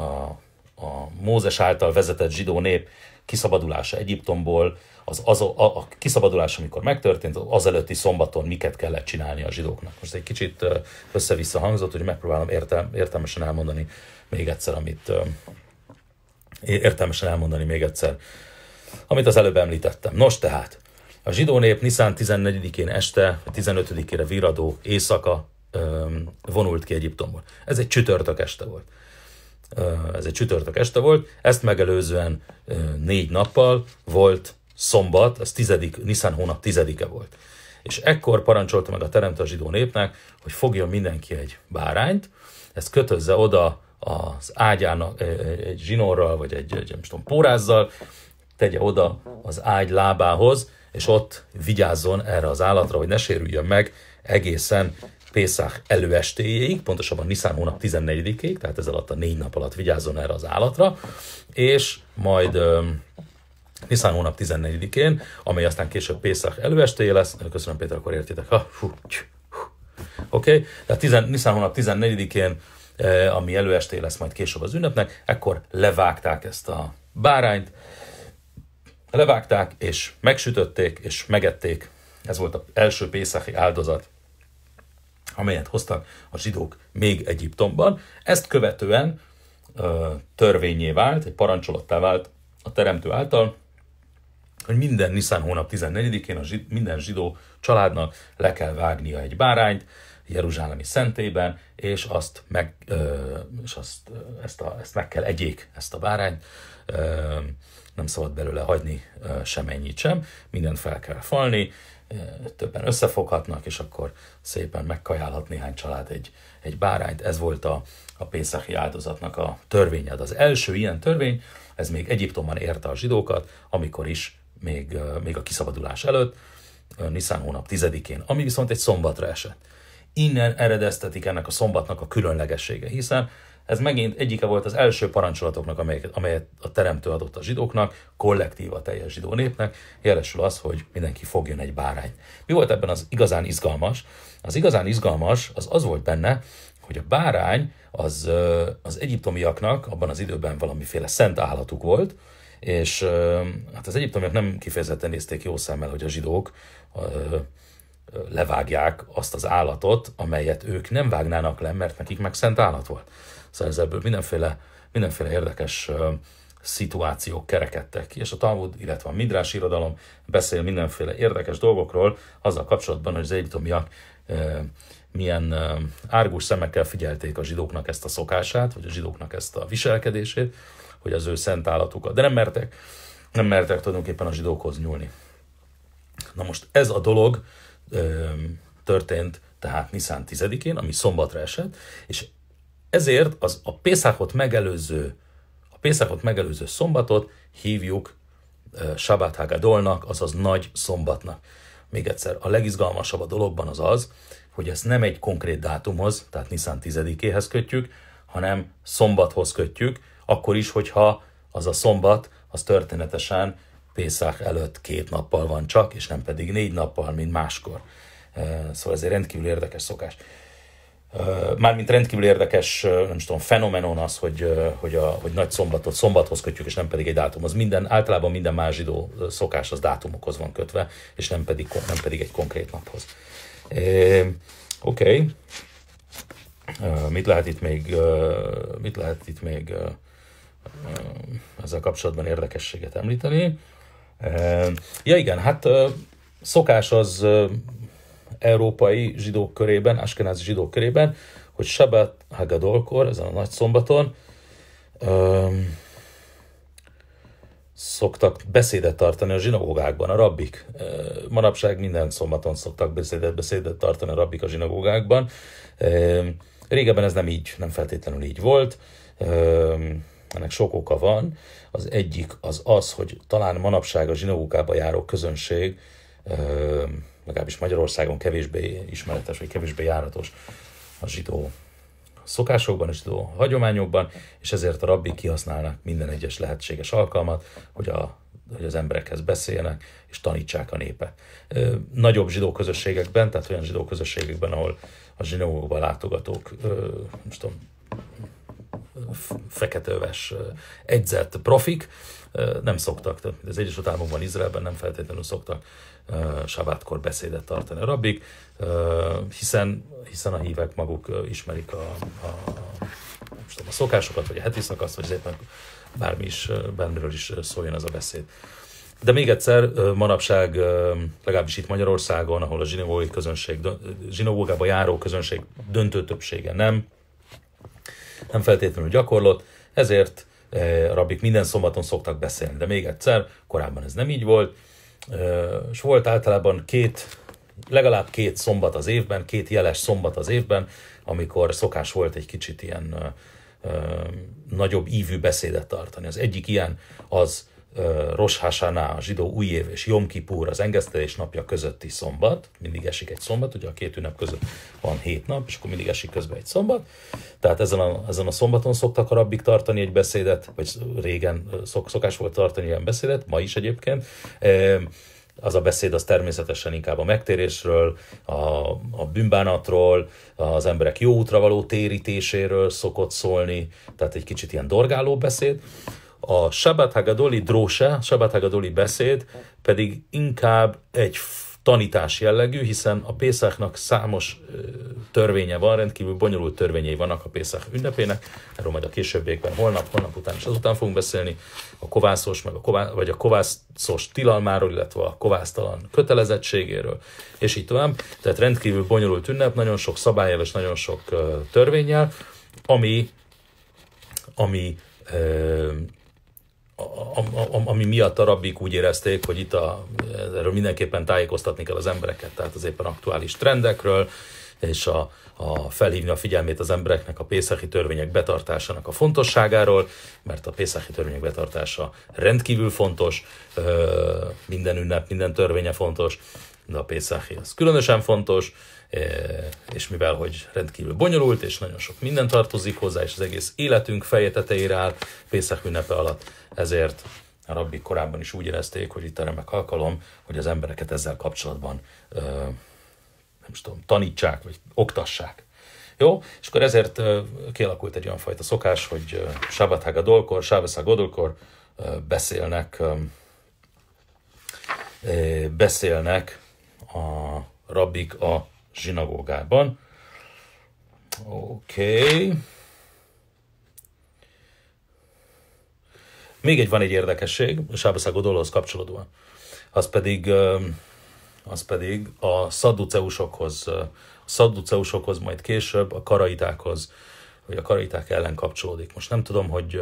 a Mózes által vezetett zsidó nép kiszabadulása Egyiptomból, az, az a, a kiszabadulás, amikor megtörtént, az előtti szombaton miket kellett csinálni a zsidóknak. Most egy kicsit össze-vissza hangzott, hogy megpróbálom értel, értelmesen elmondani még egyszer, amit értelmesen elmondani még egyszer, amit az előbb említettem. Nos tehát, a zsidó nép Nisztán 14-én este, 15-ére viradó éjszaka vonult ki Egyiptomból. Ez egy csütörtök este volt. Ez egy csütörtök este volt, ezt megelőzően négy nappal volt szombat, ez tizedik, Nisztán hónap tizedike volt. És ekkor parancsolta meg a teremtő a zsidó népnek, hogy fogjon mindenki egy bárányt, ezt kötözze oda az ágyán egy zsinórral, vagy egy, egy nem tudom, pórázzal, tegye oda az ágy lábához, és ott vigyázzon erre az állatra, hogy ne sérüljön meg egészen Pészák előestéjéig, pontosabban Nisztán hónap 14-ig, tehát ez alatt a négy nap alatt vigyázzon erre az állatra, és majd Nisztán hónap 14-én, amely aztán később Pészák előestéje lesz. Köszönöm Péter, akkor értitek. Ha, hú, Oké, okay? tehát Nisztán hónap 14-én, ami előesté lesz majd később az ünnepnek, ekkor levágták ezt a bárányt, levágták, és megsütötték, és megették. Ez volt az első pészaki áldozat amelyet hoztak a zsidók még Egyiptomban. Ezt követően ö, törvényé vált, egy parancsolattá vált a teremtő által, hogy minden Nisztán hónap 14-én a zsid, minden zsidó családnak le kell vágnia egy bárányt Jeruzsálemi szentében, és azt meg, ö, és azt, ezt, a, ezt meg kell egyék, ezt a bárányt. Ö, nem szabad belőle hagyni semennyit sem, mindent fel kell falni, többen összefoghatnak, és akkor szépen megkajálhat néhány család egy, egy bárányt. Ez volt a, a Pészachi áldozatnak a törvényed. Az első ilyen törvény, ez még Egyiptomban érte a zsidókat, amikor is, még, még a kiszabadulás előtt, Nisztán hónap 10-én, ami viszont egy szombatra esett. Innen eredeztetik ennek a szombatnak a különlegessége, hiszen ez megint egyike volt az első parancsolatoknak, amelyet, amelyet a teremtő adott a zsidóknak, kollektíva teljes zsidó népnek, jelesül az, hogy mindenki fogjon egy bárány. Mi volt ebben az igazán izgalmas? Az igazán izgalmas az az volt benne, hogy a bárány az, az egyiptomiaknak abban az időben valamiféle szent állatuk volt, és hát az egyiptomiak nem kifejezetten nézték jó szemmel, hogy a zsidók levágják azt az állatot, amelyet ők nem vágnának le, mert nekik szent állat volt. Szóval ez ebből mindenféle, mindenféle érdekes szituációk kerekedtek ki, és a Talmud, illetve a Midrás irodalom beszél mindenféle érdekes dolgokról, azzal kapcsolatban, hogy az egyiptomiak e, milyen e, árgus szemekkel figyelték a zsidóknak ezt a szokását, vagy a zsidóknak ezt a viselkedését, hogy az ő szent állatukat, de nem mertek, nem mertek tulajdonképpen a zsidókhoz nyúlni. Na most ez a dolog, történt, tehát Nisztán 10-én, ami szombatra esett, és ezért az a Pészákot megelőző a Pészákot megelőző szombatot hívjuk Sabbat Hagadolnak, azaz nagy szombatnak. Még egyszer, a legizgalmasabb a dologban az az, hogy ezt nem egy konkrét dátumhoz, tehát Nisztán 10-éhez kötjük, hanem szombathoz kötjük, akkor is, hogyha az a szombat, az történetesen Pészák előtt két nappal van csak, és nem pedig négy nappal, mint máskor. Szóval ez egy rendkívül érdekes szokás. Mármint rendkívül érdekes, nem tudom, fenomenon az, hogy, hogy, a, hogy nagy szombatot szombathoz kötjük, és nem pedig egy dátumhoz. Minden, általában minden más zsidó szokás az dátumokhoz van kötve, és nem pedig, nem pedig egy konkrét naphoz. Oké. Okay. Mit lehet itt még, mit lehet itt még ezzel kapcsolatban érdekességet említeni? Ja igen, hát szokás az európai zsidók körében, askenázi zsidók körében, hogy Shabbat Hagadolkor, ezen a nagy szombaton, szoktak beszédet tartani a zsinagógákban, a rabbik. manapság minden szombaton szoktak beszédet, beszédet tartani a rabbik a zsinagógákban. régebben ez nem így, nem feltétlenül így volt. Ennek sok oka van. Az egyik az az, hogy talán manapság a zsinagógába járó közönség, legalábbis Magyarországon kevésbé ismeretes, vagy kevésbé járatos a zsidó szokásokban és zsidó hagyományokban, és ezért a rabbi kihasználnak minden egyes lehetséges alkalmat, hogy a hogy az emberekhez beszéljenek, és tanítsák a népet. Nagyobb zsidó közösségekben, tehát olyan zsidó közösségekben, ahol a zsinagógba látogatók, most tudom, feketeöves egyzett profik nem szoktak, tehát az Egyesült Államokban, Izraelben nem feltétlenül szoktak sabátkor beszédet tartani a rabbik, hiszen, hiszen a hívek maguk ismerik a, a, tudom, a szokásokat, vagy a heti szakaszt, vagy éppen bármi is, bármiről is szóljon ez a beszéd. De még egyszer, manapság, legalábbis itt Magyarországon, ahol a zsinagógai közönség, járó közönség döntő többsége nem, nem feltétlenül gyakorlott, ezért e, rabik minden szombaton szoktak beszélni. De még egyszer, korábban ez nem így volt, és e, volt általában két, legalább két szombat az évben, két jeles szombat az évben, amikor szokás volt egy kicsit ilyen e, nagyobb ívű beszédet tartani. Az egyik ilyen az Rosh Hashanah, a zsidó új év és Jom Kippur, az engesztelés napja közötti szombat, mindig esik egy szombat, ugye a két ünnep között van hét nap, és akkor mindig esik közben egy szombat. Tehát ezen a, ezen a szombaton szoktak a rabbik tartani egy beszédet, vagy régen szok, szokás volt tartani ilyen beszédet, ma is egyébként. Az a beszéd az természetesen inkább a megtérésről, a, a bűnbánatról, az emberek jó útra való térítéséről szokott szólni, tehát egy kicsit ilyen dorgáló beszéd. A Shabbat Hagadoli dróse, Shabbat Hagadoli beszéd pedig inkább egy tanítás jellegű, hiszen a Pészáknak számos törvénye van, rendkívül bonyolult törvényei vannak a Pészák ünnepének, erről majd a későbbiekben holnap, holnap után és azután fogunk beszélni, a kovászos, meg a ková, vagy a kovászos tilalmáról, illetve a kovásztalan kötelezettségéről, és így tovább. Tehát rendkívül bonyolult ünnep, nagyon sok szabályjel és nagyon sok törvényel, ami, ami a, a, ami miatt a rabbik úgy érezték, hogy itt a, erről mindenképpen tájékoztatni kell az embereket, tehát az éppen aktuális trendekről, és a, a felhívni a figyelmét az embereknek a pészaki törvények betartásának a fontosságáról, mert a pészaki törvények betartása rendkívül fontos, minden ünnep, minden törvénye fontos, de a Pészáhi az különösen fontos, eh, és mivel hogy rendkívül bonyolult, és nagyon sok minden tartozik hozzá, és az egész életünk feje tetejére áll Pészach ünnepe alatt, ezért a rabbi korábban is úgy érezték, hogy itt a remek alkalom, hogy az embereket ezzel kapcsolatban eh, nem is tudom, tanítsák, vagy oktassák. Jó? És akkor ezért eh, kialakult egy olyan fajta szokás, hogy Sábathága dolkor, Sábeszá Godolkor beszélnek beszélnek a rabik a zsinagógában. Oké. Okay. Még egy van egy érdekesség, Sábaszágo dologhoz kapcsolódóan. Az pedig, az pedig a szadduceusokhoz, a szadduceusokhoz, majd később a karaitákhoz, vagy a karaiták ellen kapcsolódik. Most nem tudom, hogy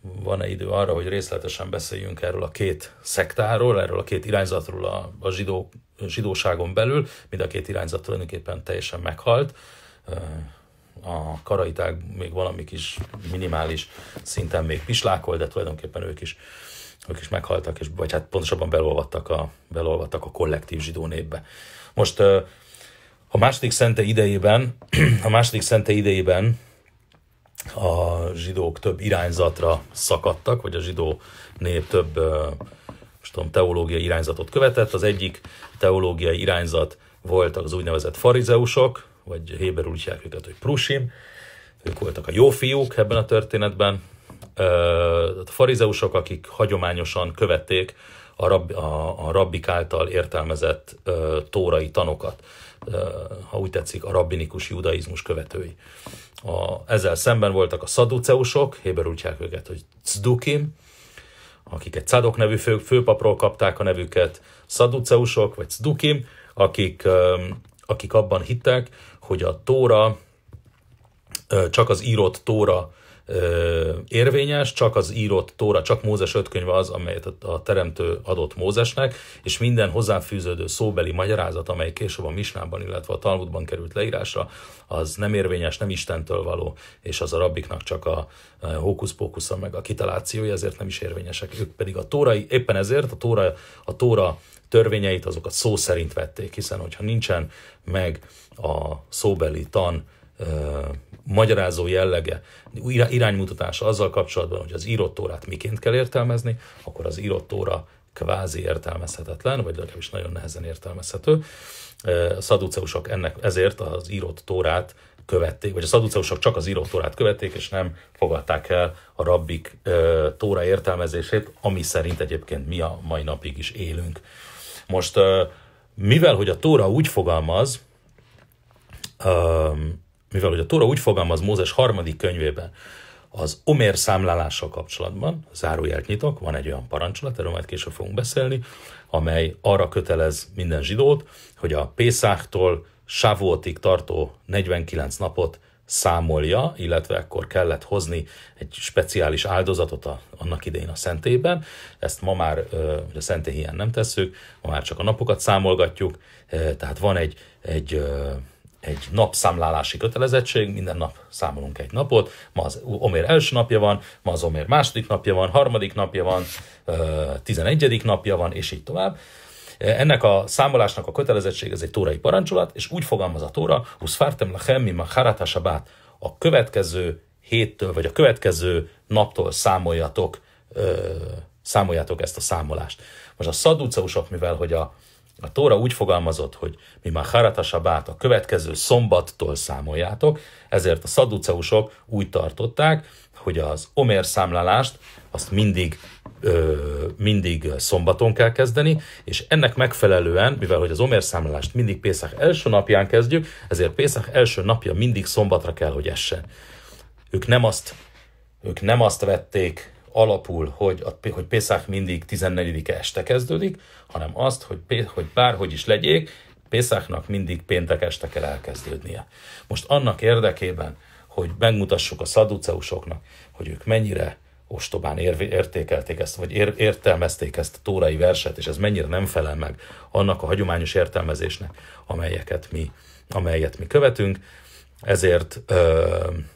van-e idő arra, hogy részletesen beszéljünk erről a két szektáról, erről a két irányzatról a, a zsidó, zsidóságon belül. Mind a két irányzat tulajdonképpen teljesen meghalt. A karaiták még valami kis minimális szinten még pislákol, de tulajdonképpen ők is, ők is meghaltak, és, vagy hát pontosabban belolvadtak a, belolvadtak a kollektív zsidó népbe. Most a második szente idejében, a második szente idejében a zsidók több irányzatra szakadtak, vagy a zsidó nép több most tudom, teológiai irányzatot követett. Az egyik teológiai irányzat voltak az úgynevezett farizeusok, vagy héberül úgy hívják őket, hogy prusim. Ők voltak a jó fiúk ebben a történetben. A farizeusok, akik hagyományosan követték a, rab, a, a rabbik által értelmezett tórai tanokat ha úgy tetszik, a rabbinikus judaizmus követői. A, ezzel szemben voltak a szaduceusok, héberül őket, hogy cdukim, akik egy cadok nevű fő, főpapról kapták a nevüket, szaduceusok vagy cdukim, akik, akik abban hittek, hogy a tóra, csak az írott tóra érvényes, csak az írott Tóra, csak Mózes ötkönyve az, amelyet a teremtő adott Mózesnek, és minden hozzáfűződő szóbeli magyarázat, amely később a Misnában, illetve a Talmudban került leírásra, az nem érvényes, nem Istentől való, és az a rabbiknak csak a hókusz meg a kitalációja, ezért nem is érvényesek. Ők pedig a tórai, éppen ezért a tóra, a tóra törvényeit azokat szó szerint vették, hiszen hogyha nincsen meg a szóbeli tan magyarázó jellege, iránymutatása azzal kapcsolatban, hogy az írott órát miként kell értelmezni, akkor az írott óra kvázi értelmezhetetlen, vagy legalábbis nagyon nehezen értelmezhető. E, a szaduceusok ennek ezért az írott tórát követték, vagy a szaduceusok csak az írott tórát követték, és nem fogadták el a rabbik e, tóra értelmezését, ami szerint egyébként mi a mai napig is élünk. Most, e, mivel hogy a tóra úgy fogalmaz, mivel hogy a Tóra úgy fogalmaz Mózes harmadik könyvében, az omér számlálással kapcsolatban, zárójelt nyitok, van egy olyan parancsolat, erről majd később fogunk beszélni, amely arra kötelez minden zsidót, hogy a Pészáktól Sávótig tartó 49 napot számolja, illetve akkor kellett hozni egy speciális áldozatot a, annak idején a szentében. Ezt ma már, a szentély ilyen nem tesszük, ma már csak a napokat számolgatjuk, tehát van egy, egy egy napszámlálási kötelezettség, minden nap számolunk egy napot, ma az omer első napja van, ma az omer második napja van, harmadik napja van, tizenegyedik napja van, és így tovább. E, ennek a számolásnak a kötelezettség, ez egy tórai parancsolat, és úgy fogalmaz a tóra, Uszfártem lachem ma haratásabát, a következő héttől, vagy a következő naptól számoljatok, számoljátok ezt a számolást. Most a szaduceusok, mivel hogy a a Tóra úgy fogalmazott, hogy mi már Harata Sabát a következő szombattól számoljátok, ezért a szaduceusok úgy tartották, hogy az omér számlálást azt mindig, ö, mindig szombaton kell kezdeni, és ennek megfelelően, mivel hogy az omér számlálást mindig Pészak első napján kezdjük, ezért Pészak első napja mindig szombatra kell, hogy essen. Ők nem azt, ők nem azt vették alapul, hogy, a, hogy Pészák mindig 14 este kezdődik, hanem azt, hogy, hogy bárhogy is legyék, Pészáknak mindig péntek este kell elkezdődnie. Most annak érdekében, hogy megmutassuk a szaduceusoknak, hogy ők mennyire ostobán értékelték ezt, vagy ér- értelmezték ezt a tórai verset, és ez mennyire nem felel meg annak a hagyományos értelmezésnek, amelyeket mi, amelyet mi követünk. Ezért ö-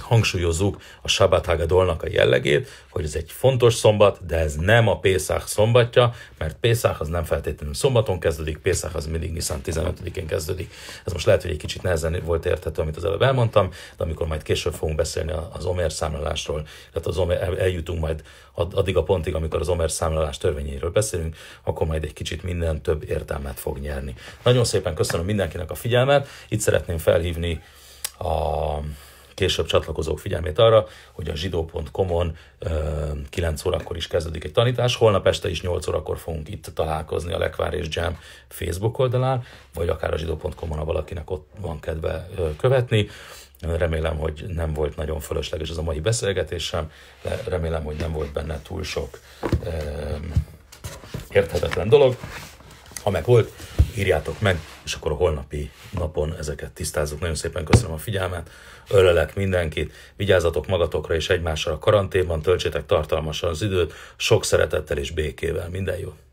hangsúlyozzuk a Shabbat Hagadolnak a jellegét, hogy ez egy fontos szombat, de ez nem a Pészák szombatja, mert Pészák az nem feltétlenül szombaton kezdődik, Pészák az mindig Nisztán 15-én kezdődik. Ez most lehet, hogy egy kicsit nehezen volt érthető, amit az előbb elmondtam, de amikor majd később fogunk beszélni az Omer számlálásról, tehát az Omer, eljutunk majd addig a pontig, amikor az Omer számlálás törvényéről beszélünk, akkor majd egy kicsit minden több értelmet fog nyerni. Nagyon szépen köszönöm mindenkinek a figyelmet, itt szeretném felhívni a később csatlakozók figyelmét arra, hogy a zsidó.com-on 9 órakor is kezdődik egy tanítás. Holnap este is 8 órakor fogunk itt találkozni a Lekvár és Jam Facebook oldalán, vagy akár a zsidó.com-on, ha valakinek ott van kedve követni. Remélem, hogy nem volt nagyon fölösleges ez a mai beszélgetésem. de remélem, hogy nem volt benne túl sok érthetetlen dolog. Ha meg volt, írjátok meg, és akkor a holnapi napon ezeket tisztázzuk. Nagyon szépen köszönöm a figyelmet, ölelek mindenkit, vigyázzatok magatokra és egymásra a karanténban, töltsétek tartalmasan az időt, sok szeretettel és békével. Minden jót!